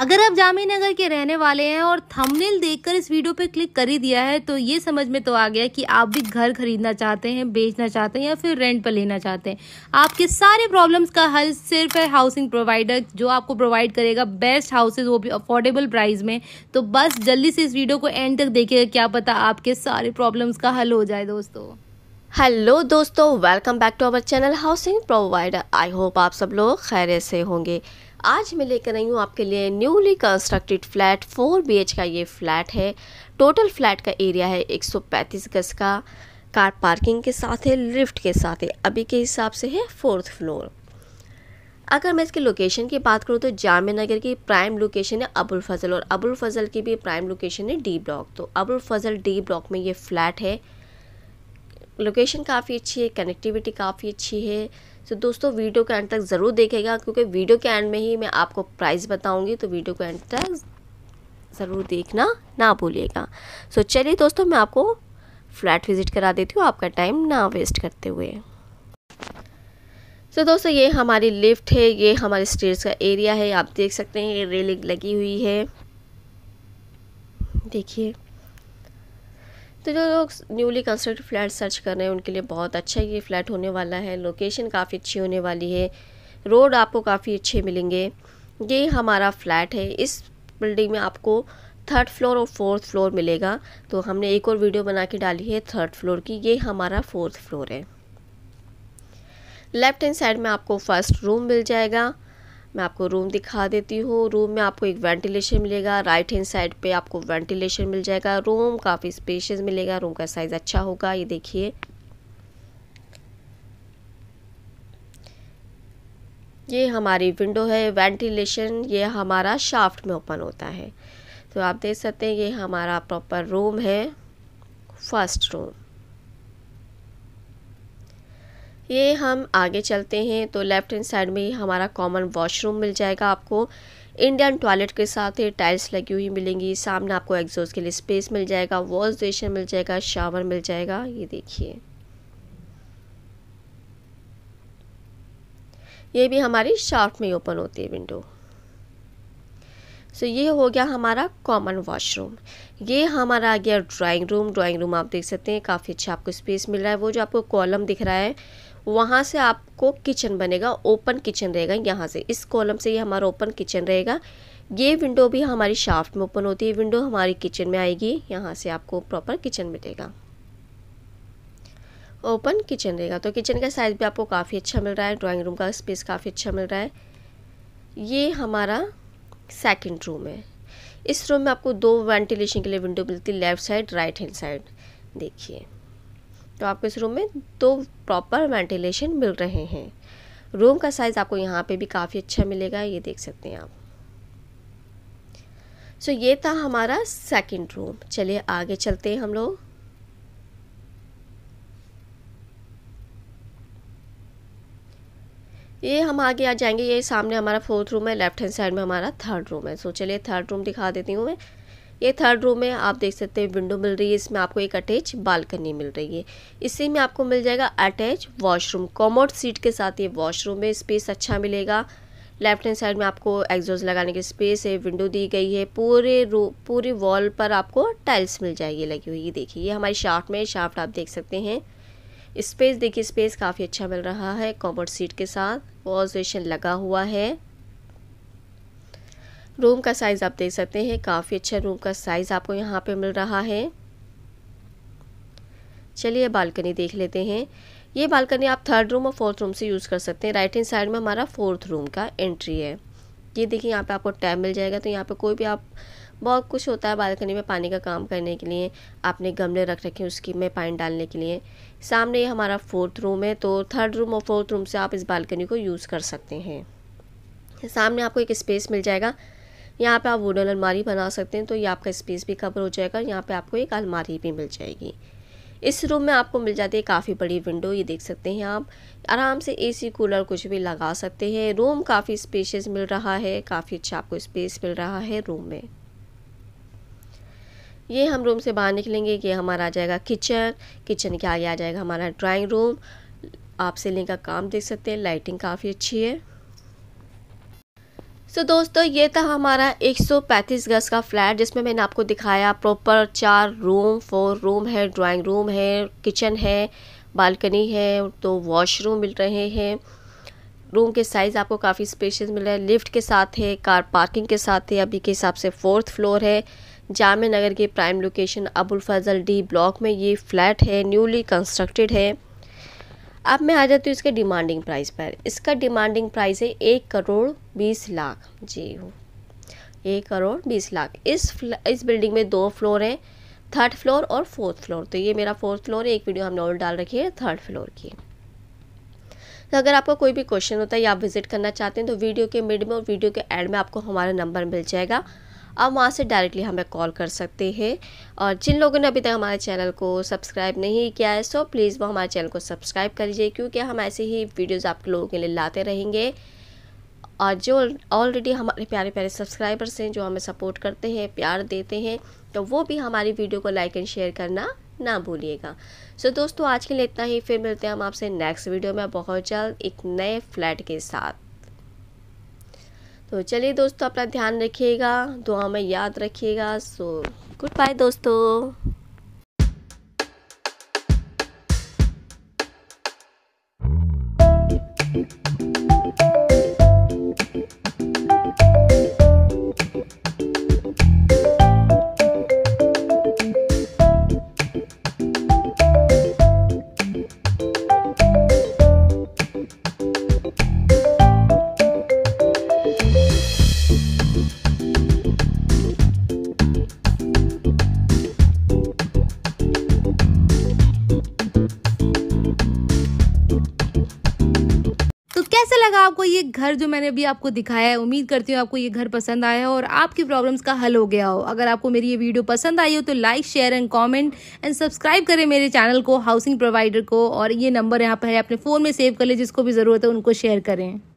अगर आप जामी नगर के रहने वाले हैं और थंबनेल देखकर इस वीडियो पे क्लिक कर ही दिया है तो ये समझ में तो आ गया कि आप भी घर खरीदना चाहते हैं बेचना चाहते हैं या फिर रेंट पर लेना चाहते हैं आपके सारे प्रॉब्लम्स का हल सिर्फ है हाउसिंग प्रोवाइडर जो आपको प्रोवाइड करेगा बेस्ट हाउसेज वो भी अफोर्डेबल प्राइस में तो बस जल्दी से इस वीडियो को एंड तक देखेगा क्या पता आपके सारे प्रॉब्लम्स का हल हो जाए दोस्तों हेलो दोस्तों welcome back to our channel housing provider I hope आप सब लोग खैर से होंगे आज मैं लेकर आई हूँ आपके लिए न्यूली कंस्ट्रक्टेड फ्लैट 4 बी का ये फ्लैट है टोटल फ्लैट का एरिया है 135 गज का कार पार्किंग के साथ है लिफ्ट के साथ है अभी के हिसाब से है फोर्थ फ्लोर अगर मैं इसके लोकेशन की बात करूँ तो जाम नगर की प्राइम लोकेशन है अबुल फजल और अबुल फजल की भी प्राइम लोकेशन है डी ब्लॉक तो अबुल फजल डी ब्लॉक में ये फ्लैट है लोकेशन काफ़ी अच्छी है कनेक्टिविटी काफ़ी अच्छी है तो दोस्तों वीडियो के एंड तक ज़रूर देखेगा क्योंकि वीडियो के एंड में ही मैं आपको प्राइस बताऊंगी तो वीडियो के एंड तक ज़रूर देखना ना भूलिएगा सो so, चलिए दोस्तों मैं आपको फ्लैट विज़िट करा देती हूँ आपका टाइम ना वेस्ट करते हुए सो so, दोस्तों ये हमारी लिफ्ट है ये हमारे स्टेज का एरिया है आप देख सकते हैं ये रेलिंग लगी हुई है देखिए तो जो लोग न्यूली कंस्ट्रक्ट फ्लैट सर्च कर रहे हैं उनके लिए बहुत अच्छा ये फ्लैट होने वाला है लोकेशन काफ़ी अच्छी होने वाली है रोड आपको काफ़ी अच्छे मिलेंगे ये हमारा फ्लैट है इस बिल्डिंग में आपको थर्ड फ्लोर और फोर्थ फ्लोर मिलेगा तो हमने एक और वीडियो बना के डाली है थर्ड फ्लोर की ये हमारा फोर्थ फ्लोर है लेफ्ट हैंड साइड में आपको फर्स्ट रूम मिल जाएगा मैं आपको रूम दिखा देती हूँ रूम में आपको एक वेंटिलेशन मिलेगा राइट हैंड साइड पे आपको वेंटिलेशन मिल जाएगा रूम काफ़ी स्पेशियस मिलेगा रूम का साइज़ अच्छा होगा ये देखिए ये हमारी विंडो है वेंटिलेशन ये हमारा शाफ्ट में ओपन होता है तो आप देख सकते हैं ये हमारा प्रॉपर रूम है फर्स्ट रूम ये हम आगे चलते हैं तो लेफ़्ट हैंड साइड में हमारा कॉमन वॉशरूम मिल जाएगा आपको इंडियन टॉयलेट के साथ ही टाइल्स लगी हुई मिलेंगी सामने आपको एग्जॉस्ट के लिए स्पेस मिल जाएगा वॉश बेसन मिल जाएगा शावर मिल जाएगा ये देखिए ये भी हमारी शाफ्ट में ओपन होती है विंडो सो so, ये हो गया हमारा कॉमन वॉशरूम ये हमारा आ गया ड्राइंग रूम ड्राइंग रूम आप देख सकते हैं काफ़ी अच्छा आपको स्पेस मिल रहा है वो जो आपको कॉलम दिख रहा है वहाँ से आपको किचन बनेगा ओपन किचन रहेगा यहाँ से इस कॉलम से ये हमारा ओपन किचन रहेगा ये विंडो भी हमारी शाफ्ट में ओपन होती है विंडो हमारी किचन में आएगी यहाँ से आपको प्रॉपर किचन मिलेगा ओपन किचन रहेगा तो किचन का साइज़ भी आपको काफ़ी अच्छा मिल रहा है ड्राइंग रूम का स्पेस काफ़ी अच्छा मिल रहा है ये हमारा सेकेंड रूम है इस रूम में आपको दो वेंटिलेशन के लिए विंडो मिलती है left side right hand side देखिए तो आपको इस रूम में दो प्रॉपर वेंटिलेशन मिल रहे हैं रूम का साइज़ आपको यहाँ पे भी काफ़ी अच्छा मिलेगा ये देख सकते हैं आप सो so, ये था हमारा सेकंड रूम चलिए आगे चलते हैं हम लोग ये हम आगे आ जाएंगे ये सामने हमारा फोर्थ रूम है लेफ्ट हैंड साइड में हमारा थर्ड रूम है सो so, चलिए थर्ड रूम दिखा देती हूँ मैं ये थर्ड रूम है आप देख सकते हैं विंडो मिल रही है इसमें आपको एक अटैच बालकनी मिल रही है इसी में आपको मिल जाएगा अटैच वॉशरूम कॉमोड सीट के साथ ये वॉशरूम है स्पेस अच्छा मिलेगा लेफ्ट हैंड साइड में आपको एग्जॉस्ट लगाने की स्पेस है विंडो दी गई है पूरे रू पूरी वॉल पर आपको टाइल्स मिल जाएगी लगी हुई ये देखिए ये हमारी शाफ्ट में शाफ्ट आप देख सकते हैं स्पेस देखिए स्पेस काफ़ी अच्छा मिल रहा है कॉमर्ट सीट के साथ वॉजेशन लगा हुआ है रूम का साइज़ आप देख सकते हैं काफ़ी अच्छा रूम का साइज़ आपको यहाँ पे मिल रहा है चलिए बालकनी देख लेते हैं ये बालकनी आप थर्ड रूम और फोर्थ रूम से यूज़ कर सकते हैं राइट हैंड साइड में हमारा फोर्थ रूम का एंट्री है ये देखिए यहाँ पे आपको टैब मिल जाएगा तो यहाँ पे कोई भी आप बहुत कुछ होता है बालकनी में पानी का काम करने के लिए आपने गमले रख रखे हैं उसकी में पानी डालने के लिए सामने ये हमारा फोर्थ रूम है तो थर्ड रूम और फोर्थ रूम से आप इस बालकनी को यूज़ कर सकते हैं सामने आपको एक स्पेस मिल जाएगा यहाँ पे आप वुडन अलमारी बना सकते हैं तो ये आपका स्पेस भी कवर हो जाएगा यहाँ पे आपको एक अलमारी भी मिल जाएगी इस रूम में आपको मिल जाती है काफ़ी बड़ी विंडो ये देख सकते हैं आप आराम से एसी कूलर कुछ भी लगा सकते हैं रूम काफ़ी स्पेशियस मिल रहा है काफ़ी अच्छा आपको स्पेस मिल रहा है रूम में ये हम रूम से बाहर निकलेंगे कि हमारा आ जाएगा किचन किचन के आगे आ जाएगा हमारा ड्राइंग रूम आप सीलिंग का काम देख सकते हैं लाइटिंग काफ़ी अच्छी है सो so, दोस्तों ये था हमारा 135 गज का फ्लैट जिसमें मैंने आपको दिखाया प्रॉपर चार रूम फोर रूम है ड्राइंग रूम है किचन है बालकनी है तो वॉशरूम मिल रहे हैं रूम के साइज़ आपको काफ़ी स्पेशियस मिल रहा है लिफ्ट के साथ है कार पार्किंग के साथ है अभी के हिसाब से फोर्थ फ्लोर है जाम नगर की prime location Abul Fazal D block में ये फ्लैट है न्यूली कंस्ट्रक्टेड है अब मैं आ जाती हूँ इसके डिमांडिंग प्राइस पर इसका डिमांडिंग प्राइस है एक करोड़ बीस लाख जी हो एक करोड़ बीस लाख इस इस बिल्डिंग में दो फ्लोर हैं थर्ड फ्लोर और फोर्थ फ्लोर तो ये मेरा फोर्थ फ्लोर है एक वीडियो हमने और डाल रखी है थर्ड फ्लोर की तो अगर आपका कोई भी क्वेश्चन होता है या आप विजिट करना चाहते हैं तो वीडियो के मिड में और वीडियो के एंड में आपको हमारा नंबर मिल जाएगा आप वहाँ से डायरेक्टली हमें कॉल कर सकते हैं और जिन लोगों ने अभी तक हमारे चैनल को सब्सक्राइब नहीं किया है सो प्लीज़ वो हमारे चैनल को सब्सक्राइब कर लीजिए क्योंकि हम ऐसे ही वीडियोज़ आप लोगों के लिए लाते रहेंगे और जो ऑलरेडी हमारे प्यारे प्यारे सब्सक्राइबर्स हैं जो हमें सपोर्ट करते हैं प्यार देते हैं तो वो भी हमारी वीडियो को लाइक एंड शेयर करना ना भूलिएगा सो so, दोस्तों आज के लिए इतना ही फिर मिलते हैं हम आपसे नेक्स्ट वीडियो में बहुत जल्द एक नए फ्लैट के साथ तो चलिए दोस्तों अपना ध्यान रखिएगा दुआ में याद रखिएगा सो गुड बाय दोस्तों Thank you. आपको ये घर जो मैंने अभी आपको दिखाया है उम्मीद करती हूँ आपको ये घर पसंद आया हो और आपकी प्रॉब्लम्स का हल हो गया हो अगर आपको मेरी ये वीडियो पसंद आई हो तो like share and comment and subscribe करें मेरे चैनल को हाउसिंग प्रोवाइडर को और ये नंबर यहाँ पर है अपने फ़ोन में सेव कर ले जिसको भी ज़रूरत है उनको शेयर करें